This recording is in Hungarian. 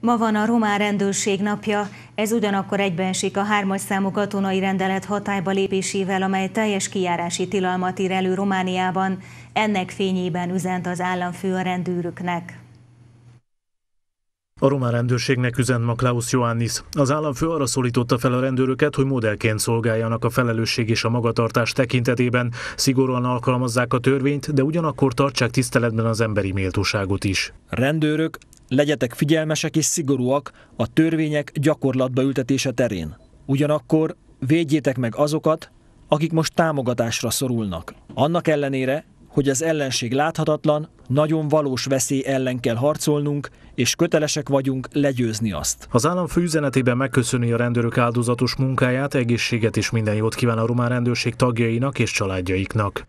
Ma van a román rendőrség napja, ez ugyanakkor egybeesik a hármas számú katonai rendelet hatályba lépésével, amely teljes kijárási tilalmat ír elő Romániában. Ennek fényében üzent az államfő a rendőröknek. A román rendőrségnek üzent ma Klaus Ioannis. Az államfő arra szólította fel a rendőröket, hogy modellként szolgáljanak a felelősség és a magatartás tekintetében, szigorúan alkalmazzák a törvényt, de ugyanakkor tartsák tiszteletben az emberi méltóságot is. Rendőrök, Legyetek figyelmesek és szigorúak a törvények gyakorlatba ültetése terén. Ugyanakkor védjétek meg azokat, akik most támogatásra szorulnak. Annak ellenére, hogy az ellenség láthatatlan, nagyon valós veszély ellen kell harcolnunk, és kötelesek vagyunk legyőzni azt. Az államfő üzenetében megköszöni a rendőrök áldozatos munkáját, egészséget és minden jót kíván a román rendőrség tagjainak és családjaiknak.